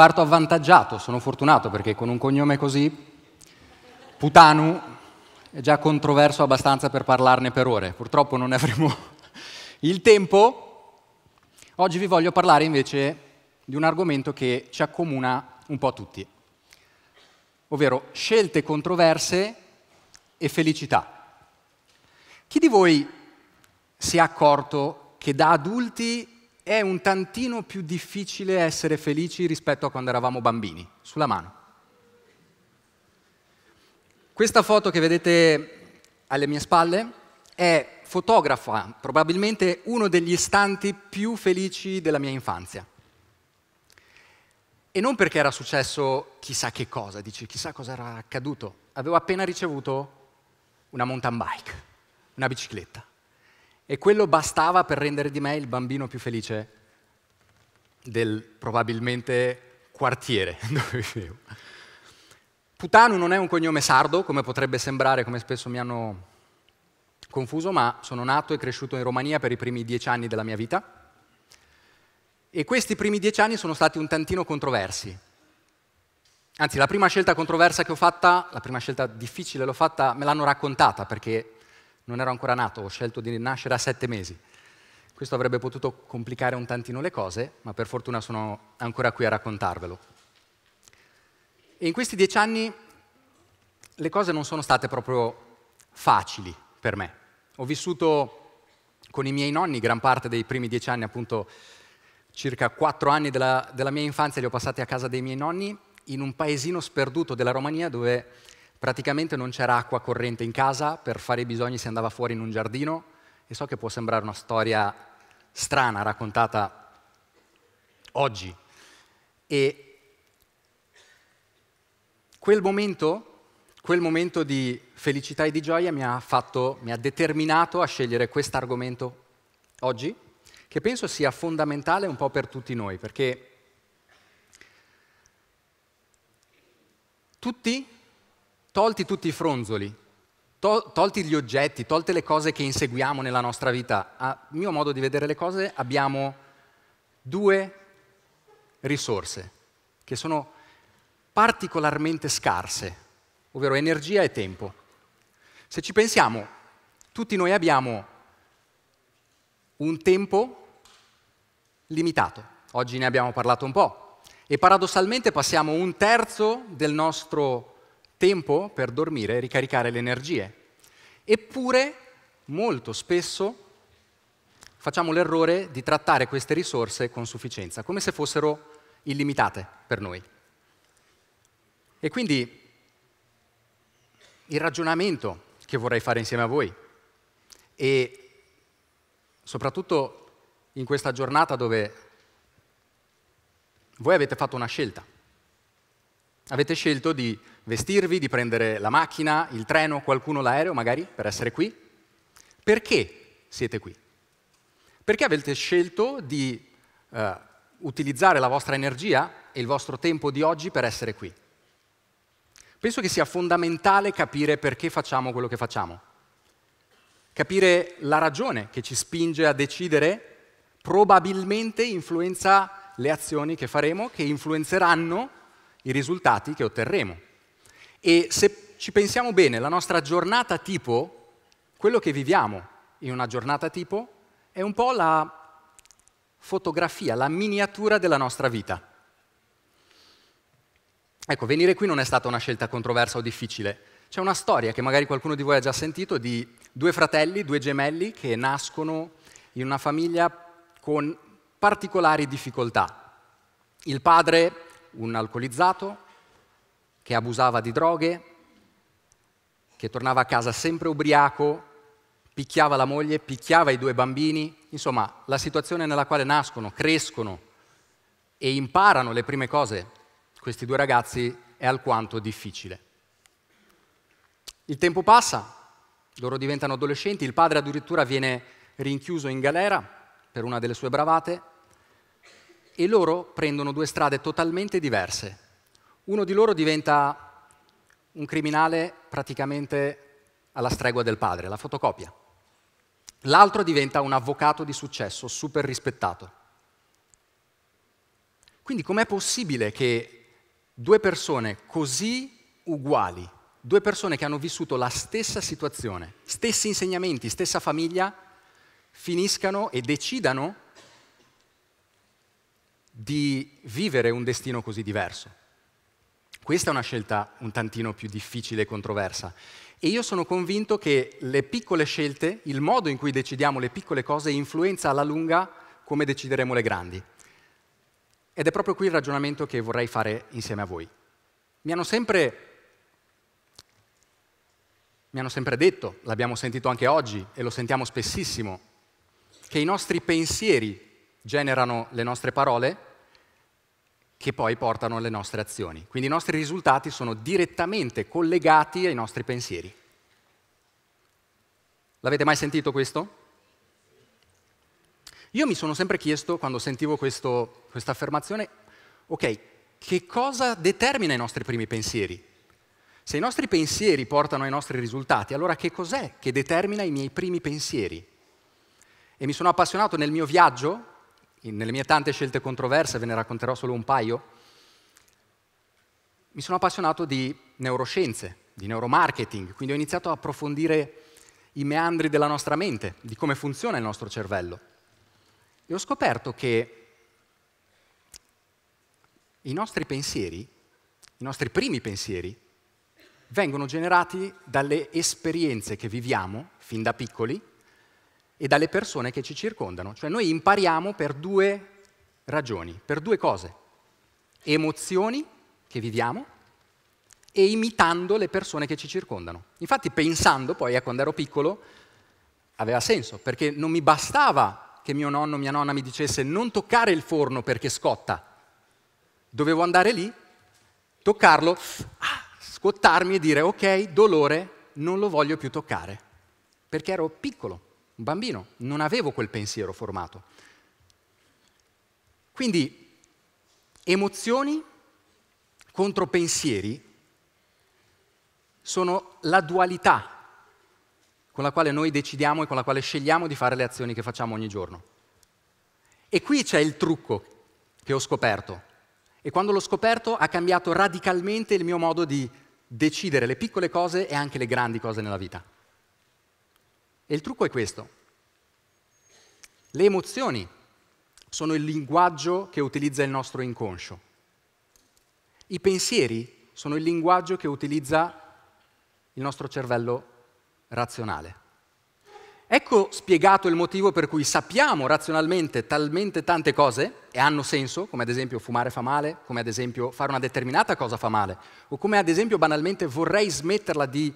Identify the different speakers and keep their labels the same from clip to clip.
Speaker 1: Parto avvantaggiato, sono fortunato perché con un cognome così, Putanu, è già controverso abbastanza per parlarne per ore. Purtroppo non ne avremo il tempo. Oggi vi voglio parlare invece di un argomento che ci accomuna un po' tutti, ovvero scelte controverse e felicità. Chi di voi si è accorto che da adulti è un tantino più difficile essere felici rispetto a quando eravamo bambini, sulla mano. Questa foto che vedete alle mie spalle è fotografa probabilmente uno degli istanti più felici della mia infanzia. E non perché era successo chissà che cosa, dici chissà cosa era accaduto. Avevo appena ricevuto una mountain bike, una bicicletta e quello bastava per rendere di me il bambino più felice del probabilmente quartiere dove vivevo. Putanu non è un cognome sardo, come potrebbe sembrare, come spesso mi hanno confuso, ma sono nato e cresciuto in Romania per i primi dieci anni della mia vita. E questi primi dieci anni sono stati un tantino controversi. Anzi, la prima scelta controversa che ho fatta, la prima scelta difficile l'ho fatta, me l'hanno raccontata perché non ero ancora nato, ho scelto di nascere a sette mesi. Questo avrebbe potuto complicare un tantino le cose, ma per fortuna sono ancora qui a raccontarvelo. E in questi dieci anni le cose non sono state proprio facili per me. Ho vissuto con i miei nonni gran parte dei primi dieci anni, appunto circa quattro anni della, della mia infanzia li ho passati a casa dei miei nonni in un paesino sperduto della Romania dove Praticamente non c'era acqua corrente in casa, per fare i bisogni si andava fuori in un giardino e so che può sembrare una storia strana raccontata oggi. E quel momento, quel momento di felicità e di gioia mi ha, fatto, mi ha determinato a scegliere questo argomento oggi, che penso sia fondamentale un po' per tutti noi, perché tutti tolti tutti i fronzoli, to- tolti gli oggetti, tolte le cose che inseguiamo nella nostra vita, a mio modo di vedere le cose, abbiamo due risorse che sono particolarmente scarse, ovvero energia e tempo. Se ci pensiamo, tutti noi abbiamo un tempo limitato, oggi ne abbiamo parlato un po', e paradossalmente passiamo un terzo del nostro tempo tempo per dormire e ricaricare le energie. Eppure, molto spesso, facciamo l'errore di trattare queste risorse con sufficienza, come se fossero illimitate per noi. E quindi il ragionamento che vorrei fare insieme a voi e soprattutto in questa giornata dove voi avete fatto una scelta, avete scelto di vestirvi, di prendere la macchina, il treno, qualcuno l'aereo magari per essere qui? Perché siete qui? Perché avete scelto di eh, utilizzare la vostra energia e il vostro tempo di oggi per essere qui? Penso che sia fondamentale capire perché facciamo quello che facciamo, capire la ragione che ci spinge a decidere probabilmente influenza le azioni che faremo, che influenzeranno i risultati che otterremo. E se ci pensiamo bene, la nostra giornata tipo, quello che viviamo in una giornata tipo, è un po' la fotografia, la miniatura della nostra vita. Ecco, venire qui non è stata una scelta controversa o difficile. C'è una storia che magari qualcuno di voi ha già sentito di due fratelli, due gemelli che nascono in una famiglia con particolari difficoltà. Il padre, un alcolizzato, che abusava di droghe, che tornava a casa sempre ubriaco, picchiava la moglie, picchiava i due bambini, insomma la situazione nella quale nascono, crescono e imparano le prime cose questi due ragazzi è alquanto difficile. Il tempo passa, loro diventano adolescenti, il padre addirittura viene rinchiuso in galera per una delle sue bravate e loro prendono due strade totalmente diverse uno di loro diventa un criminale praticamente alla stregua del padre, la fotocopia. L'altro diventa un avvocato di successo, super rispettato. Quindi com'è possibile che due persone così uguali, due persone che hanno vissuto la stessa situazione, stessi insegnamenti, stessa famiglia, finiscano e decidano di vivere un destino così diverso? Questa è una scelta un tantino più difficile e controversa e io sono convinto che le piccole scelte, il modo in cui decidiamo le piccole cose influenza alla lunga come decideremo le grandi. Ed è proprio qui il ragionamento che vorrei fare insieme a voi. Mi hanno sempre, mi hanno sempre detto, l'abbiamo sentito anche oggi e lo sentiamo spessissimo, che i nostri pensieri generano le nostre parole che poi portano alle nostre azioni. Quindi i nostri risultati sono direttamente collegati ai nostri pensieri. L'avete mai sentito questo? Io mi sono sempre chiesto, quando sentivo questa affermazione, ok, che cosa determina i nostri primi pensieri? Se i nostri pensieri portano ai nostri risultati, allora che cos'è che determina i miei primi pensieri? E mi sono appassionato nel mio viaggio nelle mie tante scelte controverse, ve ne racconterò solo un paio, mi sono appassionato di neuroscienze, di neuromarketing, quindi ho iniziato a approfondire i meandri della nostra mente, di come funziona il nostro cervello. E ho scoperto che i nostri pensieri, i nostri primi pensieri, vengono generati dalle esperienze che viviamo fin da piccoli e dalle persone che ci circondano. Cioè noi impariamo per due ragioni, per due cose. Emozioni che viviamo e imitando le persone che ci circondano. Infatti pensando poi a quando ero piccolo aveva senso, perché non mi bastava che mio nonno, o mia nonna mi dicesse non toccare il forno perché scotta. Dovevo andare lì, toccarlo, ah, scottarmi e dire ok, dolore, non lo voglio più toccare, perché ero piccolo un bambino, non avevo quel pensiero formato. Quindi emozioni contro pensieri sono la dualità con la quale noi decidiamo e con la quale scegliamo di fare le azioni che facciamo ogni giorno. E qui c'è il trucco che ho scoperto. E quando l'ho scoperto ha cambiato radicalmente il mio modo di decidere le piccole cose e anche le grandi cose nella vita. E il trucco è questo. Le emozioni sono il linguaggio che utilizza il nostro inconscio. I pensieri sono il linguaggio che utilizza il nostro cervello razionale. Ecco spiegato il motivo per cui sappiamo razionalmente talmente tante cose e hanno senso, come ad esempio fumare fa male, come ad esempio fare una determinata cosa fa male, o come ad esempio banalmente vorrei smetterla di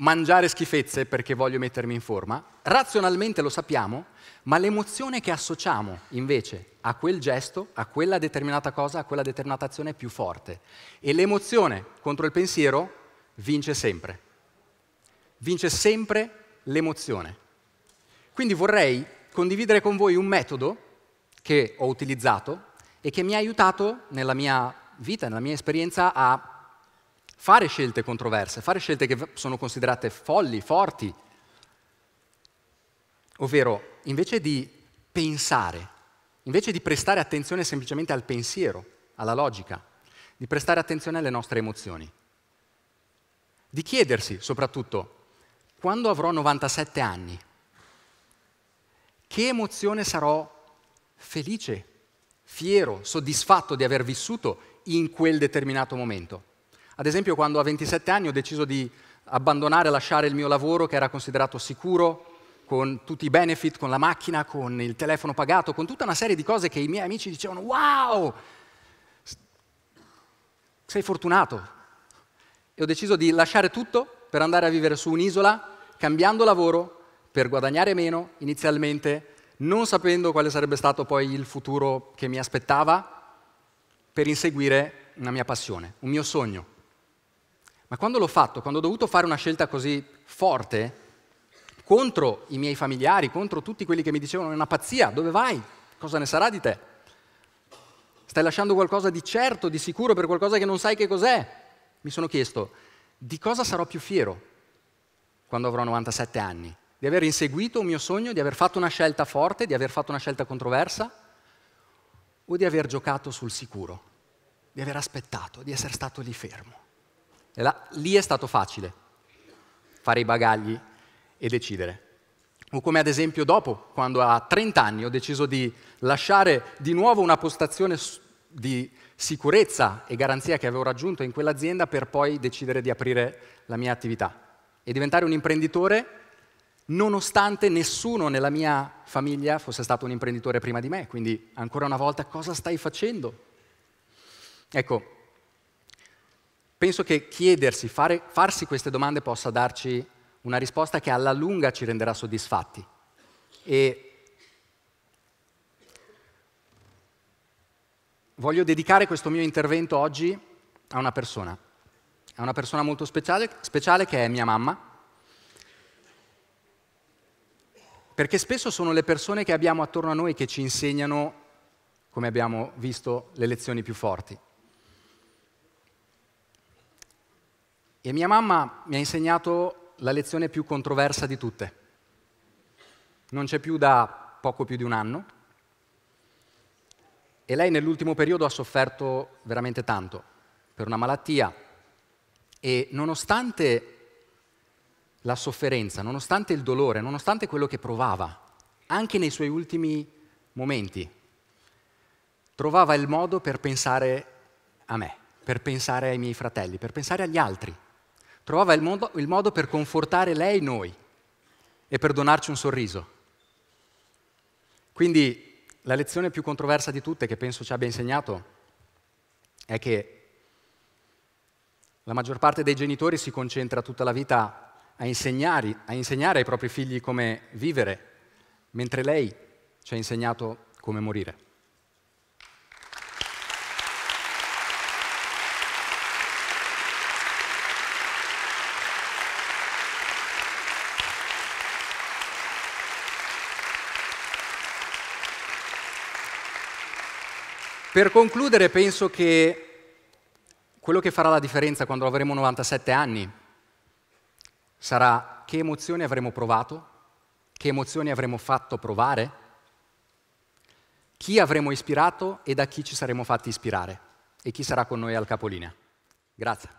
Speaker 1: mangiare schifezze perché voglio mettermi in forma, razionalmente lo sappiamo, ma l'emozione che associamo invece a quel gesto, a quella determinata cosa, a quella determinata azione è più forte. E l'emozione contro il pensiero vince sempre. Vince sempre l'emozione. Quindi vorrei condividere con voi un metodo che ho utilizzato e che mi ha aiutato nella mia vita, nella mia esperienza a fare scelte controverse, fare scelte che sono considerate folli, forti. Ovvero, invece di pensare, invece di prestare attenzione semplicemente al pensiero, alla logica, di prestare attenzione alle nostre emozioni, di chiedersi soprattutto, quando avrò 97 anni, che emozione sarò felice, fiero, soddisfatto di aver vissuto in quel determinato momento. Ad esempio quando a 27 anni ho deciso di abbandonare, lasciare il mio lavoro che era considerato sicuro, con tutti i benefit, con la macchina, con il telefono pagato, con tutta una serie di cose che i miei amici dicevano wow, sei fortunato. E ho deciso di lasciare tutto per andare a vivere su un'isola, cambiando lavoro, per guadagnare meno inizialmente, non sapendo quale sarebbe stato poi il futuro che mi aspettava, per inseguire una mia passione, un mio sogno. Ma quando l'ho fatto, quando ho dovuto fare una scelta così forte, contro i miei familiari, contro tutti quelli che mi dicevano è una pazzia, dove vai? Cosa ne sarà di te? Stai lasciando qualcosa di certo, di sicuro per qualcosa che non sai che cos'è? Mi sono chiesto, di cosa sarò più fiero quando avrò 97 anni? Di aver inseguito un mio sogno, di aver fatto una scelta forte, di aver fatto una scelta controversa? O di aver giocato sul sicuro? Di aver aspettato, di essere stato lì fermo? là, lì è stato facile fare i bagagli e decidere. O come ad esempio dopo, quando a 30 anni ho deciso di lasciare di nuovo una postazione di sicurezza e garanzia che avevo raggiunto in quell'azienda per poi decidere di aprire la mia attività e diventare un imprenditore nonostante nessuno nella mia famiglia fosse stato un imprenditore prima di me. Quindi ancora una volta cosa stai facendo? Ecco, Penso che chiedersi, fare, farsi queste domande possa darci una risposta che alla lunga ci renderà soddisfatti. E voglio dedicare questo mio intervento oggi a una persona, a una persona molto speciale, speciale che è mia mamma, perché spesso sono le persone che abbiamo attorno a noi che ci insegnano, come abbiamo visto, le lezioni più forti. E mia mamma mi ha insegnato la lezione più controversa di tutte. Non c'è più da poco più di un anno e lei nell'ultimo periodo ha sofferto veramente tanto per una malattia e nonostante la sofferenza, nonostante il dolore, nonostante quello che provava, anche nei suoi ultimi momenti, trovava il modo per pensare a me, per pensare ai miei fratelli, per pensare agli altri trovava il modo, il modo per confortare lei noi e per donarci un sorriso. Quindi la lezione più controversa di tutte che penso ci abbia insegnato è che la maggior parte dei genitori si concentra tutta la vita a insegnare, a insegnare ai propri figli come vivere, mentre lei ci ha insegnato come morire. Per concludere penso che quello che farà la differenza quando avremo 97 anni sarà che emozioni avremo provato, che emozioni avremo fatto provare, chi avremo ispirato e da chi ci saremo fatti ispirare e chi sarà con noi al capolinea. Grazie.